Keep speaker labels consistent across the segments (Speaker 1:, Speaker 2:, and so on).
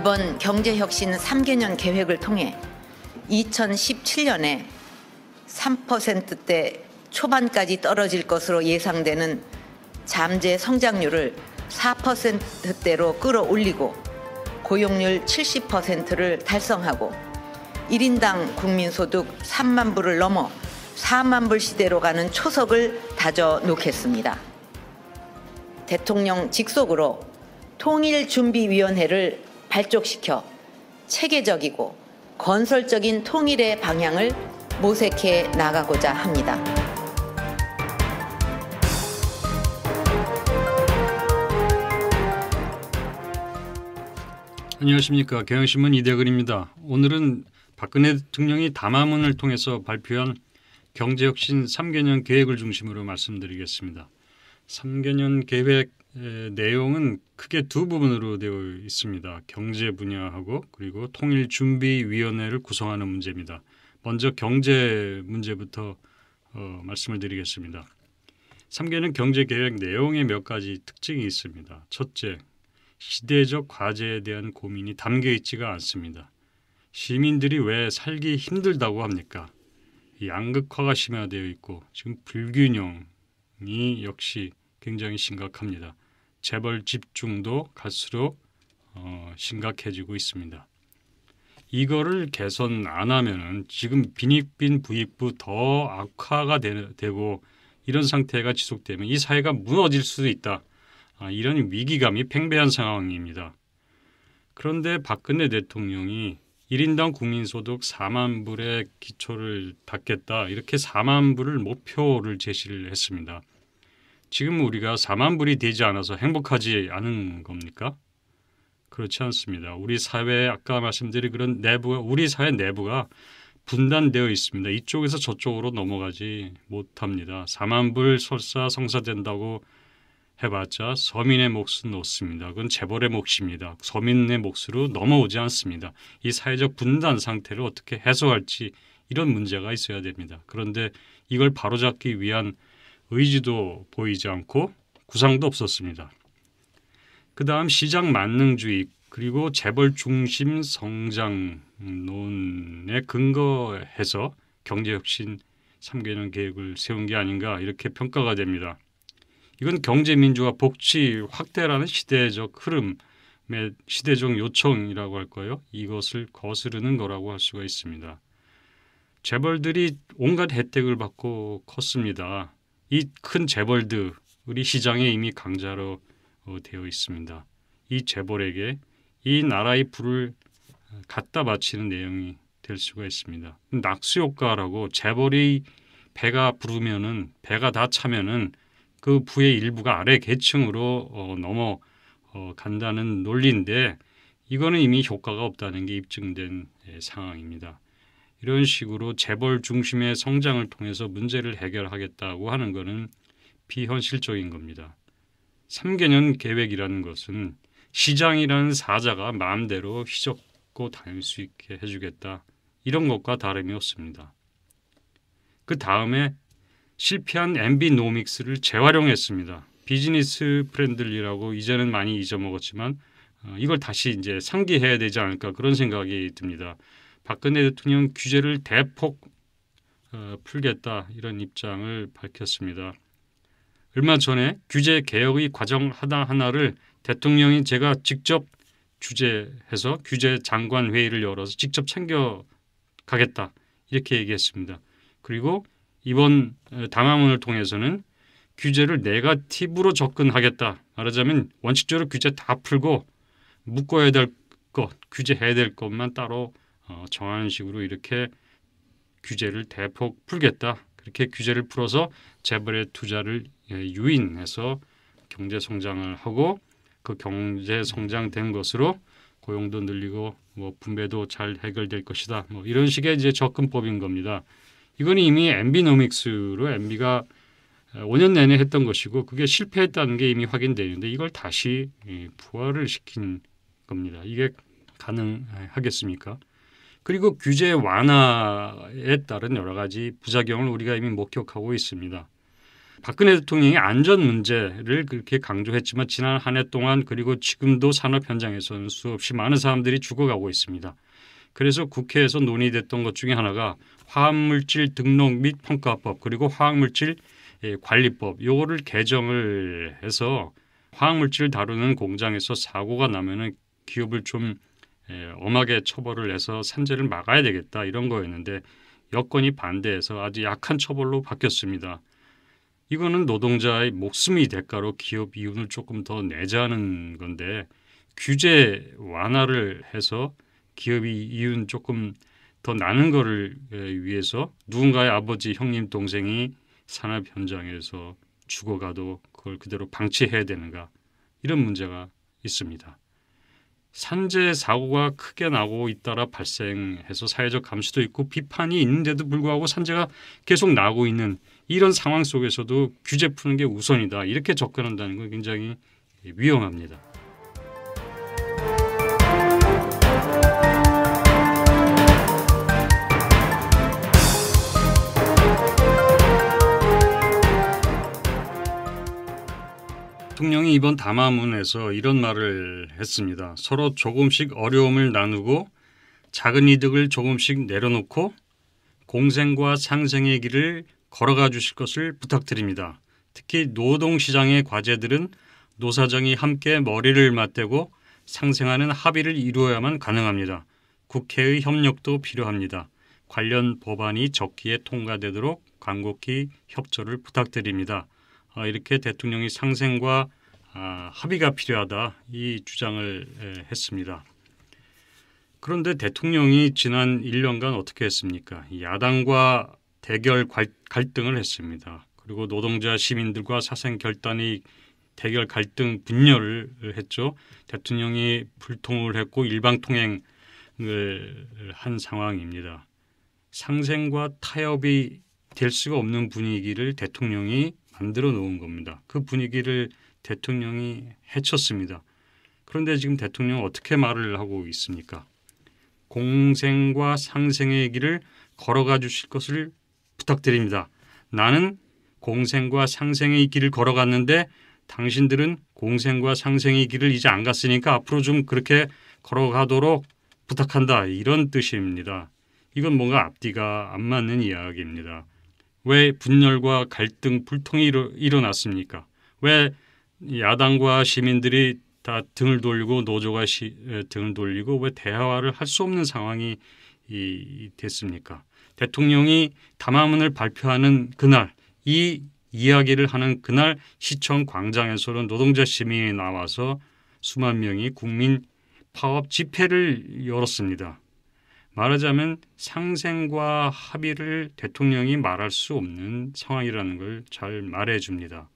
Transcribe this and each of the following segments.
Speaker 1: 이번 경제혁신 3개년 계획을 통해 2017년에 3%대 초반까지 떨어질 것으로 예상되는 잠재 성장률을 4%대로 끌어올리고 고용률 70%를 달성하고 1인당 국민소득 3만 불을 넘어 4만 불 시대로 가는 초석을 다져 놓겠습니다. 대통령 직속으로 통일준비위원회를 발족시켜 체계적이고 건설적인 통일의 방향을 모색해 나가고자 합니다. 안녕하십니까 경향신문 이대근입니다. 오늘은 박근혜 대통령이 담화문을 통해서 발표한 경제혁신 3개년 계획을 중심으로 말씀드리겠습니다. 3개년 계획 에, 내용은 크게 두 부분으로 되어 있습니다. 경제 분야하고 그리고 통일준비위원회를 구성하는 문제입니다. 먼저 경제 문제부터 어, 말씀을 드리겠습니다. 3개는 경제 계획 내용의 몇 가지 특징이 있습니다. 첫째, 시대적 과제에 대한 고민이 담겨 있지가 않습니다. 시민들이 왜 살기 힘들다고 합니까? 양극화가 심화되어 있고 지금 불균형이 역시 굉장히 심각합니다. 재벌 집중도 갈수록 어, 심각해지고 있습니다. 이거를 개선 안 하면은 지금 빈익빈 부익부 더 악화가 되, 되고 이런 상태가 지속되면 이 사회가 무너질 수도 있다. 아, 이런 위기감이 팽배한 상황입니다. 그런데 박근혜 대통령이 1인당 국민소득 4만 불의 기초를 닦겠다 이렇게 4만 불을 목표를 제시를 했습니다. 지금 우리가 4만 불이 되지 않아서 행복하지 않은 겁니까? 그렇지 않습니다. 우리 사회 아까 말씀드린 그런 내부가 우리 사회 내부가 분단되어 있습니다. 이쪽에서 저쪽으로 넘어가지 못합니다. 4만 불 설사 성사된다고 해봤자 서민의 몫은 없습니다. 그건 재벌의 몫입니다. 서민의 몫으로 넘어오지 않습니다. 이 사회적 분단 상태를 어떻게 해소할지 이런 문제가 있어야 됩니다. 그런데 이걸 바로잡기 위한 의지도 보이지 않고 구상도 없었습니다. 그 다음 시장 만능주의 그리고 재벌 중심 성장론에 근거해서 경제혁신 3개년 계획을 세운 게 아닌가 이렇게 평가가 됩니다. 이건 경제민주화 복지 확대라는 시대적 흐름의 시대적 요청이라고 할거요 이것을 거스르는 거라고 할 수가 있습니다. 재벌들이 온갖 혜택을 받고 컸습니다. 이큰 재벌들 우리 시장에 이미 강자로 어, 되어 있습니다. 이 재벌에게 이 나라의 부를 갖다 바치는 내용이 될 수가 있습니다. 낙수 효과라고 재벌이 배가 부르면은 배가 다 차면은 그 부의 일부가 아래 계층으로 어, 넘어 어, 간다는 논리인데 이거는 이미 효과가 없다는 게 입증된 예, 상황입니다. 이런 식으로 재벌 중심의 성장을 통해서 문제를 해결하겠다고 하는 것은 비현실적인 겁니다. 3개년 계획이라는 것은 시장이라는 사자가 마음대로 휘젓고 다닐 수 있게 해주겠다. 이런 것과 다름이 없습니다. 그 다음에 실패한 엠비노믹스를 재활용했습니다. 비즈니스 프렌들리라고 이제는 많이 잊어먹었지만 어, 이걸 다시 이제 상기해야 되지 않을까 그런 생각이 듭니다. 박근혜 대통령 규제를 대폭 어, 풀겠다 이런 입장을 밝혔습니다. 얼마 전에 규제 개혁의 과정 하나하나를 대통령이 제가 직접 주재해서 규제 장관 회의를 열어서 직접 챙겨 가겠다 이렇게 얘기했습니다. 그리고 이번 담화문을 어, 통해서는 규제를 네가티브로 접근하겠다. 말하자면 원칙적으로 규제 다 풀고 묶어야 될 것, 규제해야 될 것만 따로 어, 정하는 식으로 이렇게 규제를 대폭 풀겠다. 그렇게 규제를 풀어서 재벌의 투자를 예, 유인해서 경제 성장을 하고 그 경제 성장된 것으로 고용도 늘리고 뭐 분배도 잘 해결될 것이다. 뭐 이런 식의 이제 접근법인 겁니다. 이건 이미 엠비노믹스로 엠비가 5년 내내 했던 것이고 그게 실패했다는 게 이미 확인되는데 이걸 다시 예, 부활을 시킨 겁니다. 이게 가능하겠습니까? 그리고 규제 완화에 따른 여러 가지 부작용을 우리가 이미 목격하고 있습니다. 박근혜 대통령이 안전 문제를 그렇게 강조했지만 지난 한 해 동안 그리고 지금도 산업 현장에서는 수없이 많은 사람들이 죽어가고 있습니다. 그래서 국회에서 논의됐던 것 중에 하나가 화학물질 등록 및 평가법 그리고 화학물질 예, 관리법 요거를 개정을 해서 화학물질 다루는 공장에서 사고가 나면은 기업을 좀 예, 엄하게 처벌을 해서 산재를 막아야 되겠다 이런 거였는데 여건이 반대해서 아주 약한 처벌로 바뀌었습니다. 이거는 노동자의 목숨이 대가로 기업 이윤을 조금 더 내자는 건데 규제 완화를 해서 기업이 이윤 조금 더 나는 거를 위해서 누군가의 아버지, 형님, 동생이 산업 현장에서 죽어가도 그걸 그대로 방치해야 되는가 이런 문제가 있습니다. 산재 사고가 크게 나고 잇따라 발생해서 사회적 감시도 있고 비판이 있는데도 불구하고 산재가 계속 나고 있는 이런 상황 속에서도 규제 푸는 게 우선이다 이렇게 접근한다는 건 굉장히 위험합니다. 대통령이 이번 담화문에서 이런 말을 했습니다. 서로 조금씩 어려움을 나누고 작은 이득을 조금씩 내려놓고 공생과 상생의 길을 걸어가 주실 것을 부탁드립니다. 특히 노동시장의 과제들은 노사정이 함께 머리를 맞대고 상생하는 합의를 이루어야만 가능합니다. 국회의 협력도 필요합니다. 관련 법안이 적기에 통과되도록 간곡히 협조를 부탁드립니다. 아, 이렇게 대통령이 상생과 아, 합의가 필요하다 이 주장을 했습니다. 그런데 대통령이 지난 1년간 어떻게 했습니까? 야당과 대결 갈등을 했습니다. 그리고 노동자 시민들과 사생 결단이 대결 갈등 분열을 했죠. 대통령이 불통을 했고 일방 통행을 한 상황입니다. 상생과 타협이 될 수가 없는 분위기를 대통령이 만들어 놓은 겁니다. 그 분위기를 대통령이 해쳤습니다. 그런데 지금 대통령은 어떻게 말을 하고 있습니까? 공생과 상생의 길을 걸어가 주실 것을 부탁드립니다. 나는 공생과 상생의 길을 걸어갔는데 당신들은 공생과 상생의 길을 이제 안 갔으니까 앞으로 좀 그렇게 걸어가도록 부탁한다. 이런 뜻입니다. 이건 뭔가 앞뒤가 안 맞는 이야기입니다. 왜 분열과 갈등, 불통이 일어, 일어났습니까? 왜 야당과 시민들이 다 등을 돌리고 노조가 시, 등을 돌리고 왜 대화를 할 수 없는 상황이 이, 됐습니까? 대통령이 담화문을 발표하는 그날 이 이야기를 하는 그날 시청 광장에서는 노동자 시민이 나와서 수만 명이 국민 파업 집회를 열었습니다. 말하자면 상생과 합의를 대통령이 말할 수 없는 상황이라는 걸 잘 말해줍니다.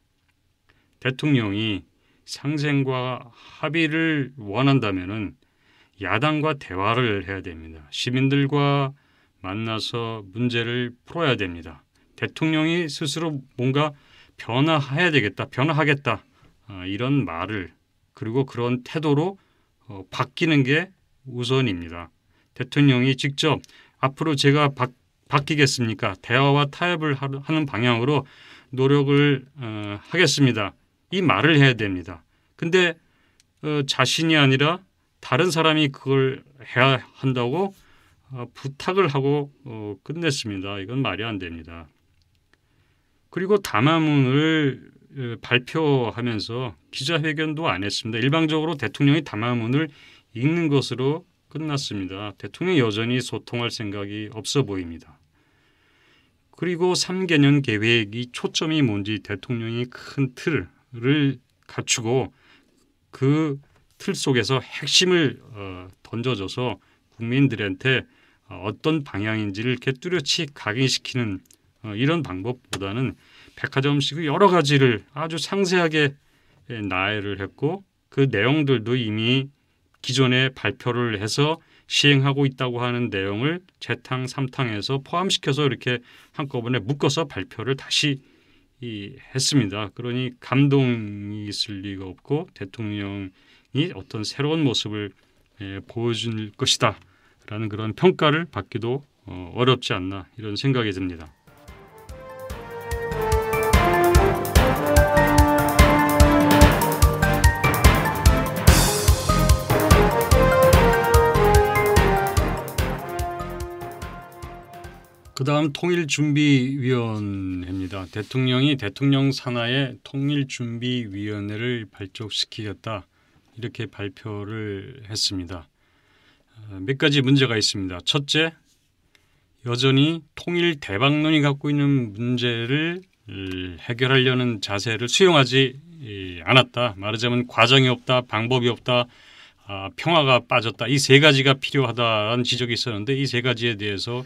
Speaker 1: 대통령이 상생과 합의를 원한다면은 야당과 대화를 해야 됩니다. 시민들과 만나서 문제를 풀어야 됩니다. 대통령이 스스로 뭔가 변화해야 되겠다, 변화하겠다 아, 이런 말을 그리고 그런 태도로 어, 바뀌는 게 우선입니다. 대통령이 직접 앞으로 제가 바, 바뀌겠습니까? 대화와 타협을 하는 방향으로 노력을 어, 하겠습니다. 이 말을 해야 됩니다. 근데 어, 자신이 아니라 다른 사람이 그걸 해야 한다고 어, 부탁을 하고 어, 끝냈습니다. 이건 말이 안 됩니다. 그리고 담화문을 어, 발표하면서 기자회견도 안 했습니다. 일방적으로 대통령이 담화문을 읽는 것으로 끝났습니다. 대통령 여전히 소통할 생각이 없어 보입니다. 그리고 3개년 계획이 초점이 뭔지 대통령이 큰 틀을 갖추고 그 틀 속에서 핵심을 어, 던져줘서 국민들한테 어, 어떤 방향인지를 이렇게 뚜렷이 각인시키는 어, 이런 방법보다는 백화점식의 여러 가지를 아주 상세하게 나열을 했고 그 내용들도 이미 기존에 발표를 해서 시행하고 있다고 하는 내용을 재탕, 삼탕에서 포함시켜서 이렇게 한꺼번에 묶어서 발표를 다시 이, 했습니다. 그러니 감동이 있을 리가 없고 대통령이 어떤 새로운 모습을 예, 보여줄 것이다라는 그런 평가를 받기도 어, 어렵지 않나 이런 생각이 듭니다. 그다음 통일준비위원회입니다. 대통령이 대통령 산하의 통일준비위원회를 발족시키겠다 이렇게 발표를 했습니다. 어, 몇 가지 문제가 있습니다. 첫째, 여전히 통일 대박론이 갖고 있는 문제를 음, 해결하려는 자세를 수용하지 않았다. 말하자면 과정이 없다, 방법이 없다, 아, 평화가 빠졌다. 이 세 가지가 필요하다는 지적이 있었는데 이 세 가지에 대해서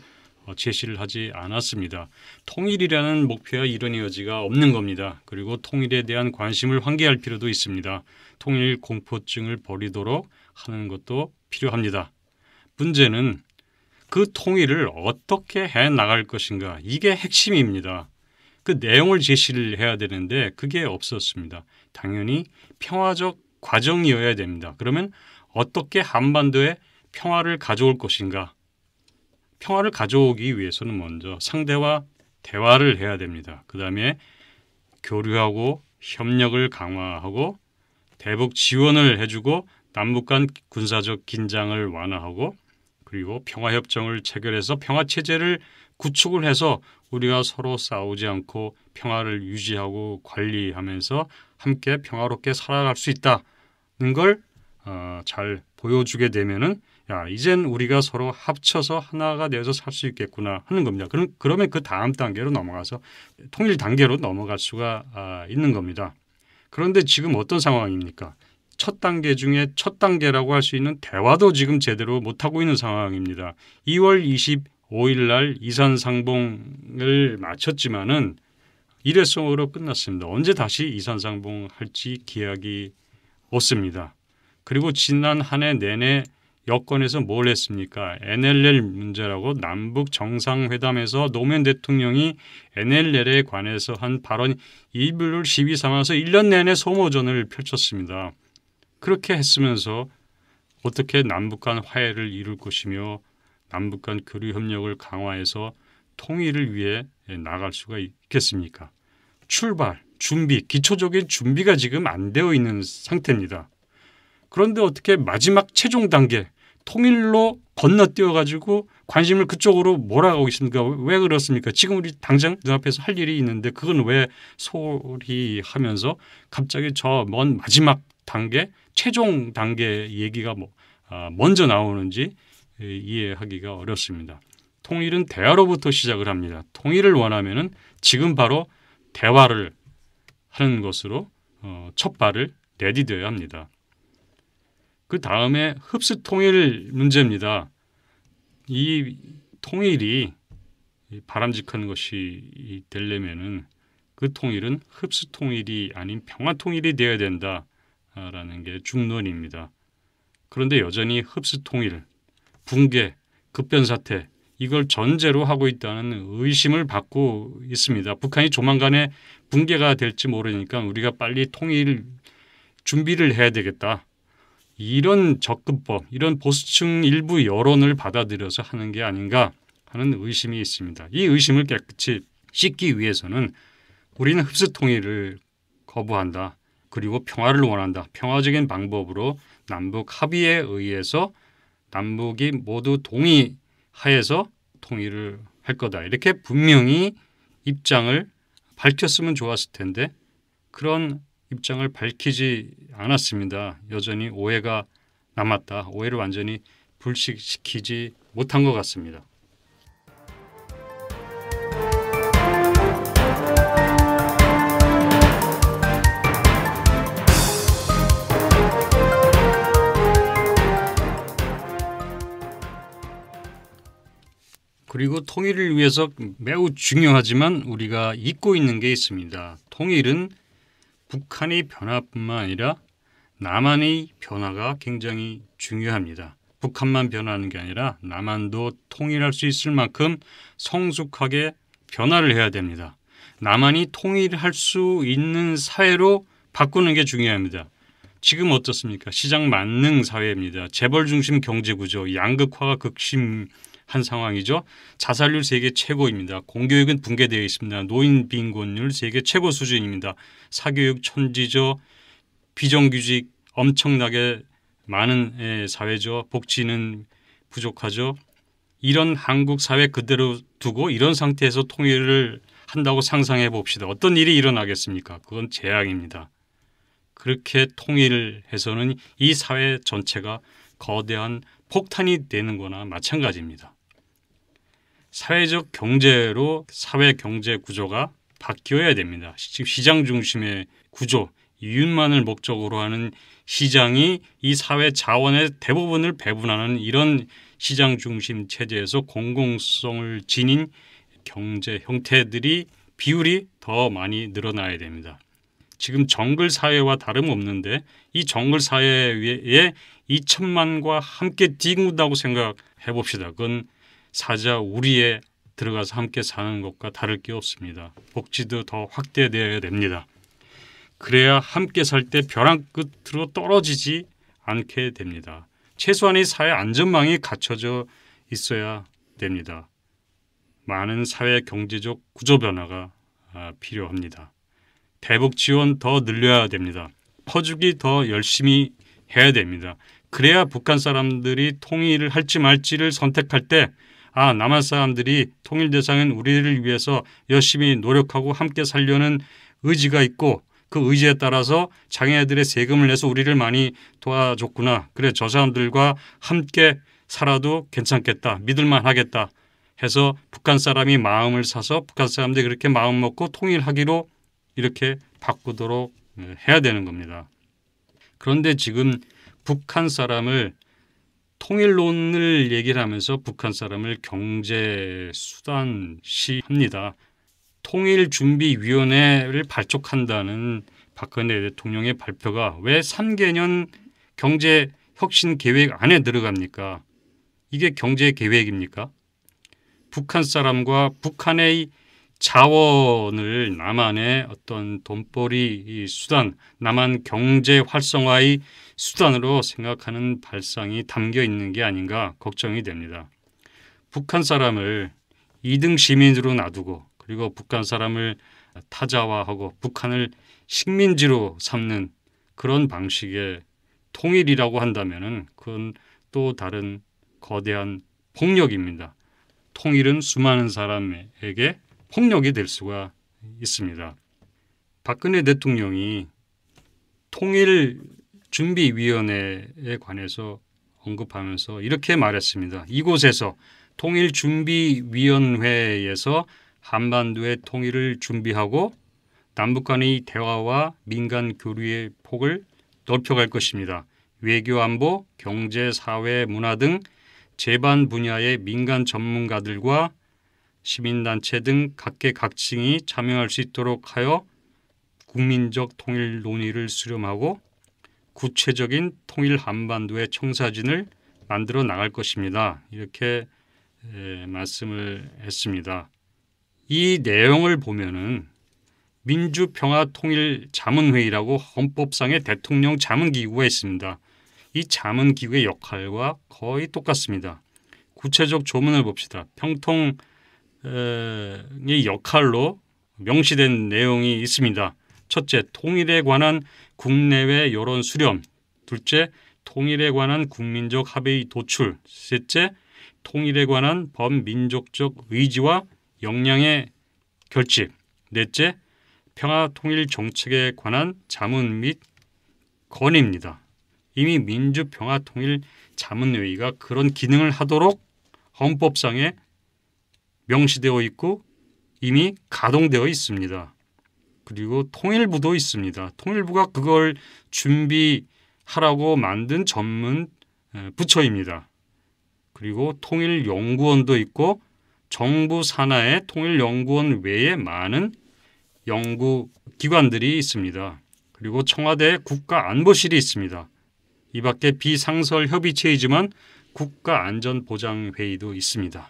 Speaker 1: 어, 제시를 하지 않았습니다. 통일이라는 목표와 이런 여지가 없는 겁니다. 그리고 통일에 대한 관심을 환기할 필요도 있습니다. 통일 공포증을 버리도록 하는 것도 필요합니다. 문제는 그 통일을 어떻게 해 나갈 것인가 이게 핵심입니다. 그 내용을 제시를 해야 되는데 그게 없었습니다. 당연히 평화적 과정이어야 됩니다. 그러면 어떻게 한반도에 평화를 가져올 것인가 평화를 가져오기 위해서는 먼저 상대와 대화를 해야 됩니다. 그 다음에 교류하고 협력을 강화하고 대북 지원을 해주고 남북 간 군사적 긴장을 완화하고 그리고 평화협정을 체결해서 평화체제를 구축을 해서 우리가 서로 싸우지 않고 평화를 유지하고 관리하면서 함께 평화롭게 살아갈 수 있다는 걸잘 어, 보여주게 되면은 야, 이젠 우리가 서로 합쳐서 하나가 되어서 살 수 있겠구나 하는 겁니다. 그럼 그러면 그 다음 단계로 넘어가서 통일 단계로 넘어갈 수가 아, 있는 겁니다. 그런데 지금 어떤 상황입니까? 첫 단계 중에 첫 단계라고 할 수 있는 대화도 지금 제대로 못 하고 있는 상황입니다. 2월 25일 날 이산 상봉을 마쳤지만은 일회성으로 끝났습니다. 언제 다시 이산 상봉 할지 기약이 없습니다. 그리고 지난 한 해 내내 여권에서 뭘 했습니까? NLL 문제라고 남북 정상회담에서 노무현 대통령이 NLL에 관해서 한 발언 이불을 시위 삼아서 1년 내내 소모전을 펼쳤습니다. 그렇게 했으면서 어떻게 남북 간 화해를 이룰 것이며 남북 간 교류 협력을 강화해서 통일을 위해 나갈 수가 있겠습니까? 출발, 준비, 기초적인 준비가 지금 안 되어 있는 상태입니다. 그런데 어떻게 마지막 최종 단계 통일로 건너뛰어 가지고 관심을 그쪽으로 몰아가고 있습니까? 왜 그렇습니까? 지금 우리 당장 눈앞에서 할 일이 있는데 그건 왜 소리하면서 갑자기 저 먼 마지막 단계, 최종 단계 얘기가 뭐 아, 먼저 나오는지 이해하기가 어렵습니다. 통일은 대화로부터 시작을 합니다. 통일을 원하면은 지금 바로 대화를 하는 것으로 어, 첫 발을 내디뎌야 합니다. 그 다음에 흡수 통일 문제입니다. 이 통일이 바람직한 것이 되려면은 그 통일은 흡수 통일이 아닌 평화 통일이 되어야 된다라는 게 중론입니다. 그런데 여전히 흡수 통일, 붕괴, 급변 사태 이걸 전제로 하고 있다는 의심을 받고 있습니다. 북한이 조만간에 붕괴가 될지 모르니까 우리가 빨리 통일 준비를 해야 되겠다. 이런 접근법, 이런 보수층 일부 여론을 받아들여서 하는 게 아닌가 하는 의심이 있습니다. 이 의심을 깨끗이 씻기 위해서는 우리는 흡수통일을 거부한다. 그리고 평화를 원한다. 평화적인 방법으로 남북 합의에 의해서 남북이 모두 동의하에서 통일을 할 거다. 이렇게 분명히 입장을 밝혔으면 좋았을 텐데 그런 입장을 밝히지 않았습니다. 여전히 오해가 남았다. 오해를 완전히 불식시키지 못한 것 같습니다. 그리고 통일을 위해서 매우 중요하지만 우리가 잊고 있는 게 있습니다. 통일은 북한의 변화뿐만 아니라 남한의 변화가 굉장히 중요합니다. 북한만 변하는 화게 아니라 남한도 통일할 수 있을 만큼 성숙하게 변화를 해야 됩니다. 남한이 통일할 수 있는 사회로 바꾸는 게 중요합니다. 지금 어떻습니까? 시장 만능 사회입니다. 재벌 중심 경제 구조, 양극화가 극심 한 상황이죠. 자살률 세계 최고입니다. 공교육은 붕괴되어 있습니다. 노인 빈곤율 세계 최고 수준입니다. 사교육 천지죠. 비정규직 엄청나게 많은 예, 사회죠. 복지는 부족하죠. 이런 한국 사회 그대로 두고 이런 상태에서 통일을 한다고 상상해 봅시다. 어떤 일이 일어나겠습니까? 그건 재앙입니다. 그렇게 통일해서는 이 사회 전체가 거대한 폭탄이 되는 거나 마찬가지입니다. 사회적 경제로 사회 경제 구조가 바뀌어야 됩니다. 즉 시장 중심의 구조, 이윤만을 목적으로 하는 시장이 이 사회 자원의 대부분을 배분하는 이런 시장 중심 체제에서 공공성을 지닌 경제 형태들이 비율이 더 많이 늘어나야 됩니다. 지금 정글 사회와 다름없는데 이 정글 사회에 2천만과 함께 뒤군다고 생각해 봅시다. 그건 사자 우리에 들어가서 함께 사는 것과 다를 게 없습니다. 복지도 더 확대되어야 됩니다. 그래야 함께 살 때 벼랑 끝으로 떨어지지 않게 됩니다. 최소한의 사회 안전망이 갖춰져 있어야 됩니다. 많은 사회 경제적 구조 변화가 아, 필요합니다. 대북 지원 더 늘려야 됩니다. 퍼주기 더 열심히 해야 됩니다. 그래야 북한 사람들이 통일을 할지 말지를 선택할 때아 남한 사람들이 통일 대상인 우리를 위해서 열심히 노력하고 함께 살려는 의지가 있고 그 의지에 따라서 장애들의 아 세금을 내서 우리를 많이 도와줬구나. 그래 저 사람들과 함께 살아도 괜찮겠다. 믿을만 하겠다. 해서 북한 사람이 마음을 사서 북한 사람들이 그렇게 마음 먹고 통일하기로 이렇게 바꾸도록 네, 해야 되는 겁니다. 그런데 지금 북한 사람을 통일론을 얘기를 하면서 북한 사람을 경제 수단시합니다. 통일준비위원회를 발족한다는 박근혜 대통령의 발표가 왜 3개년 경제 혁신 계획 안에 들어갑니까? 이게 경제 계획입니까? 북한 사람과 북한의 자원을 남한의 어떤 돈벌이 수단, 남한 경제 활성화의 수단으로 생각하는 발상이 담겨 있는 게 아닌가 걱정이 됩니다. 북한 사람을 2등 시민으로 놔두고 그리고 북한 사람을 타자화하고 북한을 식민지로 삼는 그런 방식의 통일이라고 한다면 그건 또 다른 거대한 폭력입니다. 통일은 수많은 사람에게 폭력이 될 수가 있습니다. 박근혜 대통령이 통일 준비위원회에 관해서 언급하면서 이렇게 말했습니다. 이곳에서 통일 준비위원회에서 한반도의 통일을 준비하고 남북 간의 대화와 민간 교류의 폭을 넓혀갈 것입니다. 외교 안보, 경제, 사회, 문화 등 재반 분야의 민간 전문가들과 시민단체 등 각계각층이 참여할 수 있도록 하여 국민적 통일 논의를 수렴하고 구체적인 통일 한반도의 청사진을 만들어 나갈 것입니다. 이렇게 말씀을 했습니다. 이 내용을 보면은 민주평화통일 자문회의라고 헌법상의 대통령 자문기구가 있습니다. 이 자문기구의 역할과 거의 똑같습니다. 구체적 조문을 봅시다. 평통 이 역할로 명시된 내용이 있습니다. 첫째, 통일에 관한 국내외 여론 수렴. 둘째, 통일에 관한 국민적 합의 도출. 셋째, 통일에 관한 범민족적 의지와 역량의 결집. 넷째, 평화 통일 정책에 관한 자문 및 건의입니다. 이미 민주평화통일 자문회의가 그런 기능을 하도록 헌법상의 명시되어 있고 이미 가동되어 있습니다. 그리고 통일부도 있습니다. 통일부가 그걸 준비하라고 만든 전문 부처입니다. 그리고 통일연구원도 있고 정부 산하의 통일연구원 외에 많은 연구기관들이 있습니다. 그리고 청와대 국가안보실이 있습니다. 이 밖에 비상설 협의체이지만 국가안전보장회의도 있습니다.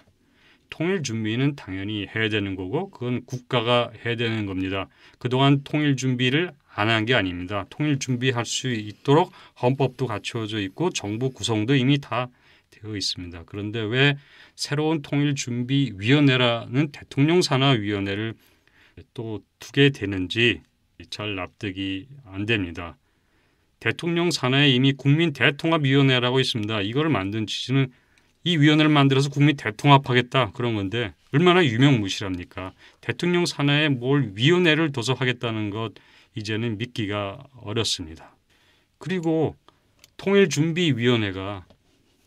Speaker 1: 통일 준비는 당연히 해야 되는 거고 그건 국가가 해야 되는 겁니다. 그동안 통일 준비를 안 한 게 아닙니다. 통일 준비할 수 있도록 헌법도 갖추어져 있고 정부 구성도 이미 다 되어 있습니다. 그런데 왜 새로운 통일 준비 위원회라는 대통령 산하 위원회를 또 두게 되는지 잘 납득이 안 됩니다. 대통령 산하에 이미 국민 대통합위원회라고 있습니다. 이걸 만든 취지는 이 위원회를 만들어서 국민 대통합하겠다 그런 건데 얼마나 유명무실합니까? 대통령 산하에 뭘 위원회를 도서하겠다는 것 이제는 믿기가 어렵습니다. 그리고 통일준비위원회가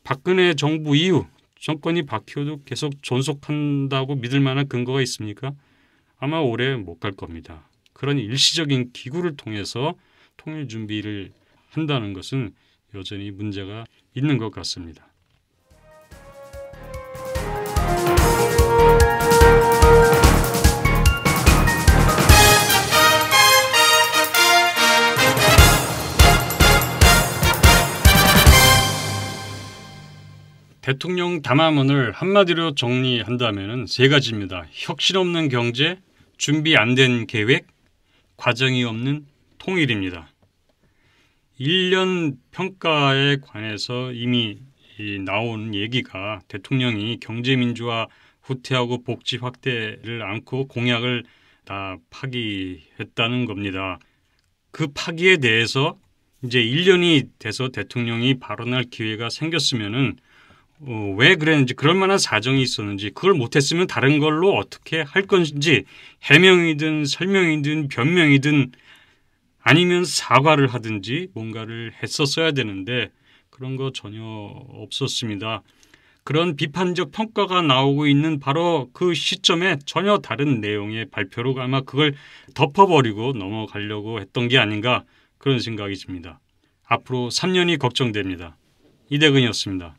Speaker 1: 박근혜 정부 이후 정권이 바뀌어도 계속 존속한다고 믿을 만한 근거가 있습니까? 아마 오래 못 갈 겁니다. 그런 일시적인 기구를 통해서 통일 준비를 한다는 것은 여전히 문제가 있는 것 같습니다. 대통령 담화문을 한마디로 정리한다면 세 가지입니다. 혁신 없는 경제, 준비 안 된 계획, 과정이 없는 통일입니다. 1년 평가에 관해서 이미 나온 얘기가 대통령이 경제민주화 후퇴하고 복지 확대를 안고 공약을 다 파기했다는 겁니다. 그 파기에 대해서 이제 1년이 돼서 대통령이 발언할 기회가 생겼으면은 어, 왜 그랬는지 그럴 만한 사정이 있었는지 그걸 못했으면 다른 걸로 어떻게 할 건지 해명이든 설명이든 변명이든 아니면 사과를 하든지 뭔가를 했었어야 되는데 그런 거 전혀 없었습니다. 그런 비판적 평가가 나오고 있는 바로 그 시점에 전혀 다른 내용의 발표로 아마 그걸 덮어버리고 넘어가려고 했던 게 아닌가 그런 생각이 듭니다. 앞으로 3년이 걱정됩니다. 이대근이었습니다.